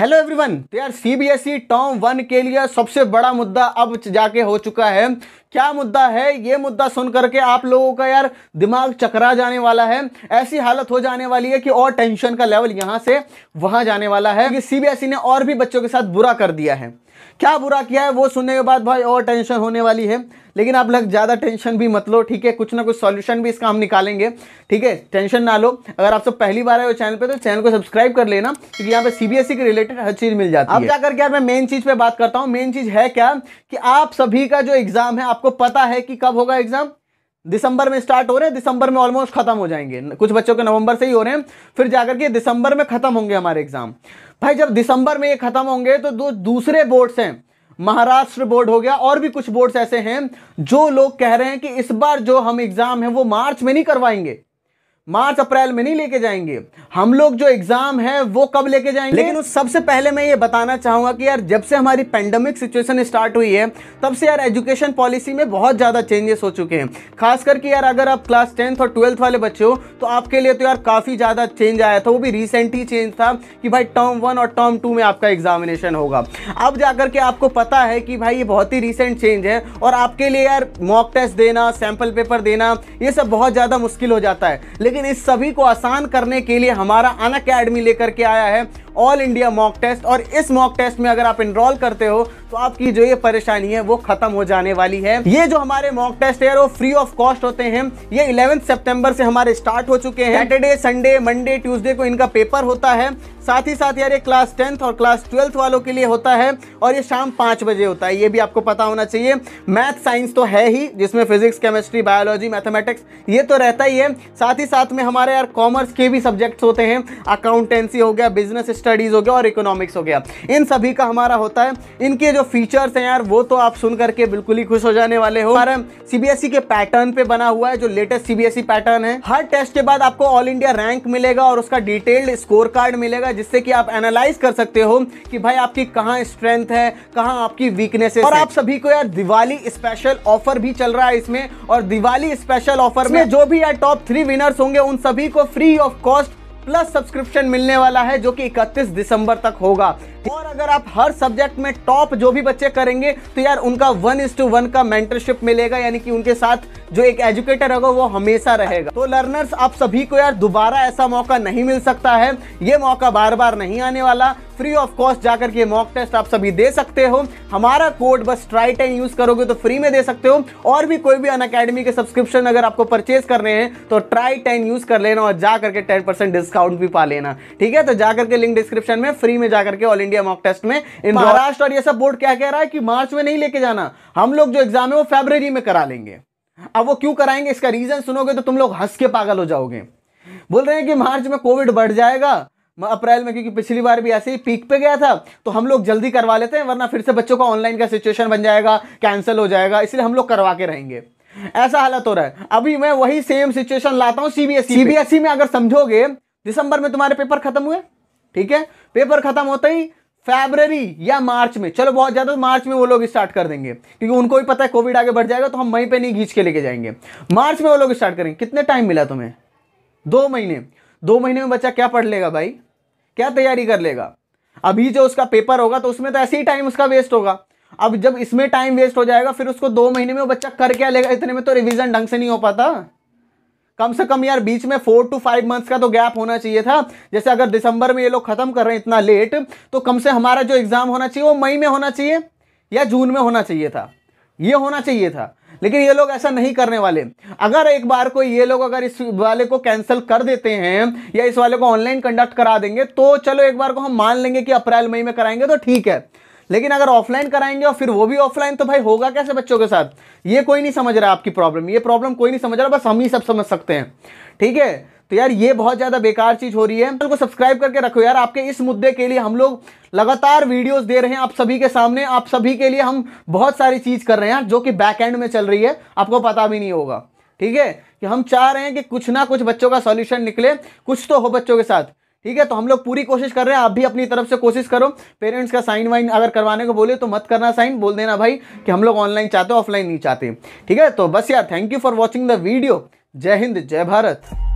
hello everyone तो यार CBSE Tom one के लिए सबसे बड़ा मुद्दा अब जाके हो चुका है क्या मुद्दा है ये मुद्दा सुन करके आप लोगों का यार दिमाग चकरा जाने वाला है ऐसी हालत हो जाने वाली है कि और टेंशन का लेवल यहां से वहां जाने वाला है कि सीबीएसई e ने और भी बच्चों के साथ बुरा कर दिया है क्या बुरा किया है वो सुनने के बाद भाई और टेंशन होने वाली है लेकिन आप लोग ज़्यादा टेंशन भी मत लो ठीक है कुछ ना कुछ सॉल्यूशन भी इसका हम निकालेंगे ठीक है टेंशन ना लो अगर आप सब पहली बार आए चैनल पे तो चैनल को सब्सक्राइब कर लेना क्योंकि यहाँ पे सीबीएसई e के रिलेटेड हर चीज़ मिल जाती अब है अब जाकर के यार मैं मेन चीज़ पे बात करता हूँ मेन चीज़ है क्या कि आप सभी का जो एग्ज़ाम है आपको पता है कि कब होगा एग्ज़ाम दिसंबर में स्टार्ट हो रहे हैं दिसंबर में ऑलमोस्ट खत्म हो जाएंगे कुछ बच्चों के नवंबर से ही हो रहे हैं फिर जाकर के दिसंबर में खत्म होंगे हमारे एग्जाम भाई जब दिसंबर में ये खत्म होंगे तो दो दूसरे बोर्ड्स हैं महाराष्ट्र बोर्ड हो गया और भी कुछ बोर्ड्स ऐसे हैं जो लोग कह रहे हैं कि इस बार जो हम एग्जाम है वो मार्च में नहीं करवाएंगे मार्च अप्रैल में नहीं लेके जाएंगे हम लोग जो एग्जाम है वो कब लेके जाएंगे लेकिन उस सबसे पहले मैं ये बताना चाहूंगा कि यार जब से हमारी पेंडेमिक सिचुएशन स्टार्ट हुई है तब से यार एजुकेशन पॉलिसी में बहुत ज़्यादा चेंजेस हो चुके हैं खास करके यार अगर आप क्लास टेंथ और ट्वेल्थ वाले बच्चे हो तो आपके लिए तो यार काफ़ी ज़्यादा चेंज आया था वो भी रिसेंट ही चेंज था कि भाई टर्म वन और टर्म टू में आपका एग्जामिनेशन होगा अब जाकर के आपको पता है कि भाई ये बहुत ही रिसेंट चेंज है और आपके लिए यार मॉक टेस्ट देना सैम्पल पेपर देना ये सब बहुत ज़्यादा मुश्किल हो जाता है लेकिन लेकिन इस सभी को आसान करने के लिए हमारा अन अकेडमी लेकर के आया है ऑल इंडिया मॉक टेस्ट और इस मॉक टेस्ट में अगर आप इनरोल करते हो तो आपकी जो ये परेशानी है वो खत्म हो जाने वाली है ये जो हमारे मॉक टेस्ट है वो फ्री ऑफ कॉस्ट होते हैं ये इलेवेंथ सेप्टेम्बर से हमारे स्टार्ट हो चुके हैं सैटरडे संडे मंडे ट्यूजडे को इनका पेपर होता है साथ ही साथ यार ये क्लास टेंथ और क्लास ट्वेल्थ वालों के लिए होता है और ये शाम पाँच बजे होता है ये भी आपको पता होना चाहिए मैथ साइंस तो है ही जिसमें फिजिक्स केमिस्ट्री बायोलॉजी मैथमेटिक्स ये तो रहता ही है साथ ही साथ में हमारे यार कॉमर्स के भी सब्जेक्ट्स होते हैं अकाउंटेंसी हो गया बिजनेस स्टडी स्टडीज़ हो गया और इकोनॉमिक्स हो गया इन सभी का हमारा होता है इनके जो फीचर्स हैं यार वो तो आप सुन करके बिल्कुल ही खुश हो जाने वाले हो हमारा सीबीएसई e के पैटर्न पे बना हुआ है जो लेटेस्ट सीबीएसई पैटर्न है हर टेस्ट के बाद आपको ऑल इंडिया रैंक मिलेगा और उसका डिटेल्ड स्कोर कार्ड मिलेगा जिससे कि आप एनालाइज कर सकते हो कि भाई आपकी कहाँ स्ट्रेंथ है कहाँ आपकी वीकनेस है और आप सभी को यार दिवाली स्पेशल ऑफर भी चल रहा है इसमें और दिवाली स्पेशल ऑफर में जो भी यार टॉप थ्री विनर्स होंगे उन सभी को free of cost plus subscription मिलने वाला है जो कि 31 दिसंबर तक होगा और अगर आप हर सब्जेक्ट में टॉप जो भी बच्चे करेंगे तो यार उनका वन इज टू वन का मेंटरशिप मिलेगा यानी कि उनके साथ जो एक एजुकेटर होगा वो हमेशा रहेगा तो लर्नर्स आप सभी को यार दोबारा ऐसा मौका नहीं मिल सकता है ये मौका बार बार नहीं आने वाला फ्री ऑफ कॉस्ट जाकर के मॉक टेस्ट आप सभी दे सकते हो हमारा कोड बस ट्राई टेन यूज करोगे तो फ्री में दे सकते हो और भी कोई भी अन अकेडमी के सब्सक्रिप्शन अगर आपको परचेज करने हैं तो ट्राई टेन यूज कर लेना और जाकर के टेन परसेंट डिस्काउंट भी पा लेना ठीक है तो जाकर के लिंक डिस्क्रिप्शन में फ्री में जाकर के ऑल इंडिया मॉक टेस्ट में इन महाराष्ट्र और ये सब बोर्ड क्या कह रहा है कि मार्च में नहीं लेके जाना हम लोग जो एग्जाम है वो फेब्रवरी में करा लेंगे अब वो क्यों कराएंगे इसका रीजन सुनोगे तो तुम लोग हंस के पागल हो जाओगे बोल रहे हैं कि मार्च में कोविड बढ़ जाएगा अप्रैल में क्योंकि पिछली बार भी ऐसे ही पीक पे गया था तो हम लोग जल्दी करवा लेते हैं वरना फिर से बच्चों का ऑनलाइन का सिचुएशन बन जाएगा कैंसिल हो जाएगा इसलिए हम लोग करवा के रहेंगे ऐसा हालत हो रहा है अभी मैं वही सेम सिचुएशन लाता हूं सीबीएसई सीबीएसई में अगर समझोगे दिसंबर में तुम्हारे पेपर खत्म हुए ठीक है पेपर खत्म होते ही फेबररी या मार्च में चलो बहुत ज़्यादा मार्च तो में वो लोग स्टार्ट कर देंगे क्योंकि उनको भी पता है कोविड आगे बढ़ जाएगा तो हम मई पे नहीं खींच के लेके जाएंगे मार्च में वो लोग स्टार्ट करेंगे कितने टाइम मिला तुम्हें दो महीने दो महीने में बच्चा क्या पढ़ लेगा भाई क्या तैयारी कर लेगा अभी जो उसका पेपर होगा तो उसमें तो ऐसे ही टाइम उसका वेस्ट होगा अब जब इसमें टाइम वेस्ट हो जाएगा फिर उसको दो महीने में वो बच्चा कर क्या लेगा इतने में तो रिविज़न ढंग से नहीं हो पाता कम से कम यार बीच में फोर टू फाइव मंथ्स का तो गैप होना चाहिए था जैसे अगर दिसंबर में ये लोग खत्म कर रहे हैं इतना लेट तो कम से हमारा जो एग्ज़ाम होना चाहिए वो मई में होना चाहिए या जून में होना चाहिए था ये होना चाहिए था लेकिन ये लोग ऐसा नहीं करने वाले अगर एक बार को ये लोग अगर इस वाले को कैंसिल कर देते हैं या इस वाले को ऑनलाइन कंडक्ट करा देंगे तो चलो एक बार को हम मान लेंगे कि अप्रैल मई में कराएंगे तो ठीक है लेकिन अगर ऑफलाइन कराएंगे और फिर वो भी ऑफलाइन तो भाई होगा कैसे बच्चों के साथ ये कोई नहीं समझ रहा आपकी प्रॉब्लम ये प्रॉब्लम कोई नहीं समझ रहा बस हम ही सब समझ सकते हैं ठीक है तो यार ये बहुत ज़्यादा बेकार चीज़ हो रही है चैनल को सब्सक्राइब करके रखो यार आपके इस मुद्दे के लिए हम लोग लगातार वीडियोस दे रहे हैं आप सभी के सामने आप सभी के लिए हम बहुत सारी चीज़ कर रहे हैं जो कि बैक एंड में चल रही है आपको पता भी नहीं होगा ठीक है कि हम चाह रहे हैं कि कुछ ना कुछ बच्चों का सोल्यूशन निकले कुछ तो हो बच्चों के साथ ठीक है तो हम लोग पूरी कोशिश कर रहे हैं आप भी अपनी तरफ से कोशिश करो पेरेंट्स का साइन वाइन अगर करवाने को बोले तो मत करना साइन बोल देना भाई कि हम लोग ऑनलाइन चाहते हो ऑफलाइन नहीं चाहते ठीक है तो बस यार thank you for watching the video जय हिंद जय भारत